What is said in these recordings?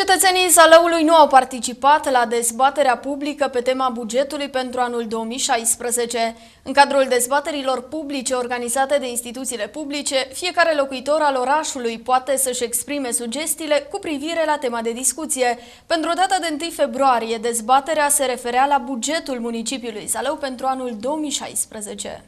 Cetățenii Zalăului nu au participat la dezbaterea publică pe tema bugetului pentru anul 2016. În cadrul dezbaterilor publice organizate de instituțiile publice, fiecare locuitor al orașului poate să-și exprime sugestiile cu privire la tema de discuție. Pentru data de 1 februarie, dezbaterea se referea la bugetul municipiului Zalău pentru anul 2016.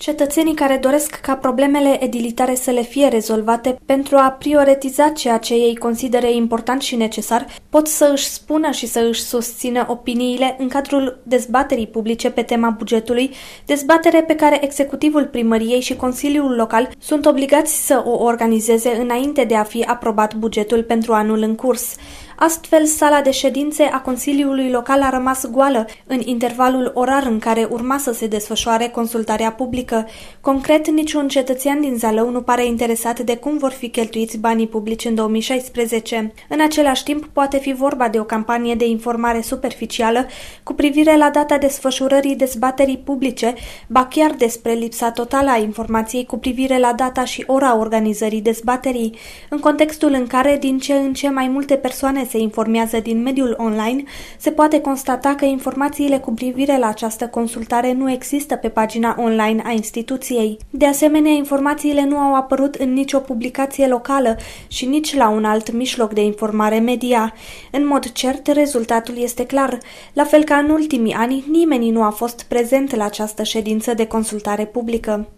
Cetățenii care doresc ca problemele edilitare să le fie rezolvate pentru a prioritiza ceea ce ei consideră important și necesar pot să își spună și să își susțină opiniile în cadrul dezbaterii publice pe tema bugetului, dezbatere pe care executivul primăriei și Consiliul Local sunt obligați să o organizeze înainte de a fi aprobat bugetul pentru anul în curs. Astfel, sala de ședințe a Consiliului Local a rămas goală în intervalul orar în care urma să se desfășoare consultarea publică publică. Concret, niciun cetățean din Zalău nu pare interesat de cum vor fi cheltuiți banii publici în 2016. În același timp, poate fi vorba de o campanie de informare superficială cu privire la data desfășurării dezbaterii publice, ba chiar despre lipsa totală a informației cu privire la data și ora organizării dezbaterii, în contextul în care din ce în ce mai multe persoane se informează din mediul online, se poate constata că informațiile cu privire la această consultare nu există pe pagina online a instituției. De asemenea, informațiile nu au apărut în nicio publicație locală și nici la un alt mijloc de informare media. În mod cert, rezultatul este clar. La fel ca în ultimii ani, nimeni nu a fost prezent la această ședință de consultare publică.